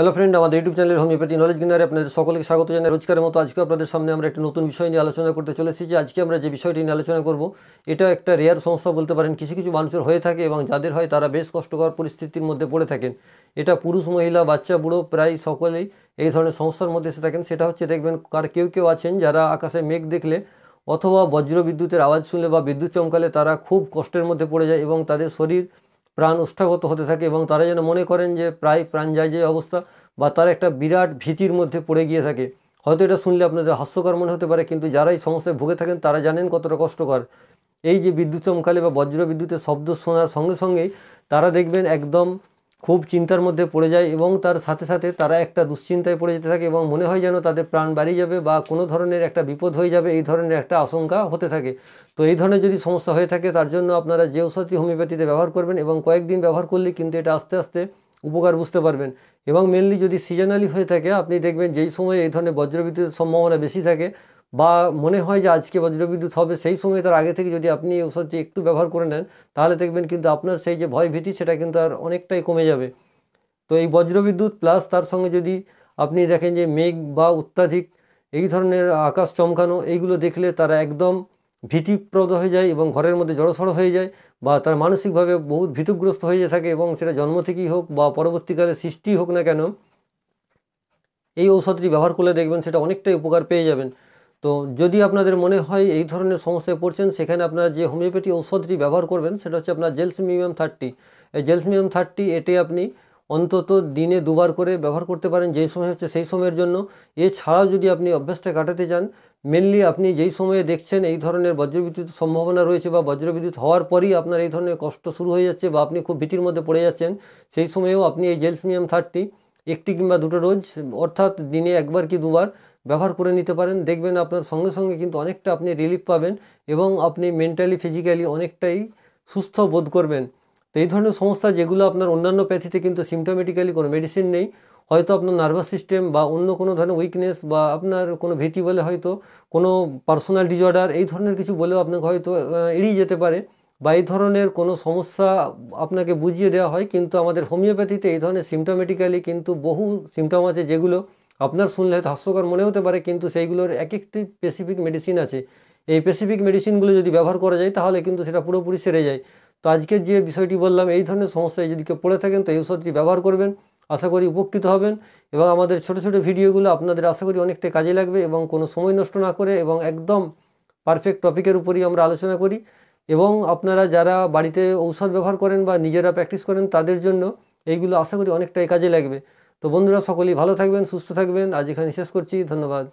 hello friend আমাদের YouTube channel homeopathy knowledge গিনারে আপনাদের সকলকে স্বাগত জানাই রোজকারের মতো আজকে আপনাদের সামনে আমরা একটা নতুন বিষয় নিয়ে আলোচনা করতে চলেছি যে আজকে আমরা যে বিষয়টি নিয়ে আলোচনা করব এটা একটা রেয়ার সমস্যা বলতে পারেন কিছু কিছু মানুষের হয়ে থাকে এবং যাদের হয় তারা বেশ কষ্টকর পরিস্থিতির মধ্যে পড়ে থাকেন এটা পুরুষ মহিলা বাচ্চা বুড়ো প্রায় সকলেই এই ধরনের সমস্যার মধ্যে এসে থাকেন সেটা হচ্ছে দেখবেন কার কেউ কেউ আছেন যারা আকাশে মেঘ দেখলে অথবা বজ্র বিদ্যুতের আওয়াজ শুনলে বা বিদ্যুৎ চমকালে তারা খুব কষ্টের মধ্যে পড়ে যায় এবং তাদের শরীর প্রাণ উষ্ঠাগত হতে থাকে এবং তারা যেন মনে করেন যে প্রায় প্রাণ যায় যে অবস্থা বা তারা একটা বিরাট ভীতির মধ্যে পড়ে গিয়ে থাকে হয়তো এটা শুনলে আপনাদের হাস্যকর মনে হতে পারে কিন্তু যারাই সমস্যায় ভুগে থাকেন তারা জানেন কতটা কষ্টকর এই যে বিদ্যুৎ চমকালে বা বজ্র বিদ্যুতের শব্দ শোনার সঙ্গে সঙ্গেই তারা দেখবেন একদম খুব চিন্তার মধ্যে পড়ে যায় এবং তার সাথে সাথে তারা একটা দুশ্চিন্তায় পড়ে যেতে থাকে এবং মনে হয় যেন তাদের প্রাণ বাড়িয়ে যাবে বা কোনো ধরনের একটা বিপদ হয়ে যাবে এই ধরনের একটা আশঙ্কা হতে থাকে তো এই ধরনের যদি সমস্যা হয়ে থাকে তার জন্য আপনারা যে ঔষধটি হোমিওপ্যাথিতে ব্যবহার করবেন এবং কয়েকদিন ব্যবহার করলে কিন্তু এটা আস্তে আস্তে উপকার বুঝতে পারবেন এবং মেনলি যদি সিজনালি হয়ে থাকে আপনি দেখবেন যেই সময় এই ধরনের বজ্রবিদ্যুতের সম্ভাবনা বেশি থাকে বা মনে হয় যে আজকে বজ্রবিদ্যুৎ হবে সেই সময় তার আগে থেকে যদি আপনি ওষুধটি একটু ব্যবহার করে নেন তাহলে দেখবেন কিন্তু আপনার সেই যে ভয় ভীতি সেটা কিন্তু আর অনেকটাই কমে যাবে তো এই বজ্রবিদ্যুৎ প্লাস তার সঙ্গে যদি আপনি দেখেন যে মেঘ বা অত্যাধিক এই ধরনের আকাশ চমকানো এইগুলো দেখলে তারা একদম ভীতিপ্রদ হয়ে যায় এবং ঘরের মধ্যে জড়সড় হয়ে যায় বা তার মানসিকভাবে বহুত ভীতগ্রস্ত হয়ে থাকে এবং সেটা জন্ম থেকেই হোক বা পরবর্তীকালে সৃষ্টি হোক না কেন এই ঔষধটি ব্যবহার করলে দেখবেন সেটা অনেকটাই উপকার পেয়ে যাবেন তো যদি আপনাদের মনে হয় এই ধরনের সমস্যায় পড়ছেন সেখানে আপনারা যে হোমিওপ্যাথি ঔষধটি ব্যবহার করবেন সেটা হচ্ছে আপনার জেলসমিমিয়াম থার্টি এই জেলসমিমিয়াম থার্টি এটি আপনি অন্তত দিনে দুবার করে ব্যবহার করতে পারেন যেই সময় হচ্ছে সেই সময়ের জন্য এছাড়াও যদি আপনি অভ্যাসটা কাটাতে চান মেনলি আপনি যেই সময়ে দেখছেন এই ধরনের বজ্রবিদ্যুৎ সম্ভাবনা রয়েছে বা বজ্রবিদ্যুৎ হওয়ার পরই আপনার এই ধরনের কষ্ট শুরু হয়ে যাচ্ছে বা আপনি খুব ভীতির মধ্যে পড়ে যাচ্ছেন সেই সময়েও আপনি এই জেলসমিয়াম থার্টি একটি কিংবা দুটো রোজ অর্থাৎ দিনে একবার কি দুবার ব্যবহার করে নিতে পারেন দেখবেন আপনার সঙ্গে সঙ্গে কিন্তু অনেকটা আপনি রিলিফ পাবেন এবং আপনি মেন্টালি ফিজিক্যালি অনেকটাই সুস্থ বোধ করবেন তো এই ধরনের সমস্যা যেগুলো আপনার অন্যান্য প্যাথিতে কিন্তু সিমটোমেটিক্যালি কোনো মেডিসিন নেই হয়তো আপনার নার্ভাস সিস্টেম বা অন্য কোনো ধরনের উইকনেস বা আপনার কোনো ভীতি বলে হয়তো কোনো পার্সোনাল ডিজর্ডার এই ধরনের কিছু বলেও আপনাকে হয়তো এড়িয়ে যেতে পারে বা এই ধরনের কোনো সমস্যা আপনাকে বুঝিয়ে দেওয়া হয় কিন্তু আমাদের হোমিওপ্যাথিতে এই ধরনের সিমটোমেটিক্যালি কিন্তু বহু সিমটম আছে যেগুলো আপনার শুনলে হাস্যকর মনে হতে পারে কিন্তু সেইগুলোর এক একটি স্পেসিফিক মেডিসিন আছে এই স্পেসিফিক মেডিসিনগুলো যদি ব্যবহার করা যায় তাহলে কিন্তু সেটা পুরোপুরি সেরে যায় তো আজকের যে বিষয়টি বললাম এই ধরনের সমস্যায় যদি কেউ পড়ে থাকেন তো এই ওষুধটি ব্যবহার করবেন আশা করি উপকৃত হবেন এবং আমাদের ছোট ছোট ভিডিওগুলো আপনাদের আশা করি অনেকটা কাজে লাগবে এবং কোনো সময় নষ্ট না করে এবং একদম পারফেক্ট টপিকের উপরই আমরা আলোচনা করি এবং আপনারা যারা বাড়িতে ঔষধ ব্যবহার করেন বা নিজেরা প্র্যাকটিস করেন তাদের জন্য এইগুলো আশা করি অনেকটাই কাজে লাগবে তো বন্ধুরা সকলেই ভালো থাকবেন সুস্থ থাকবেন আজ এখানে শেষ করছি ধন্যবাদ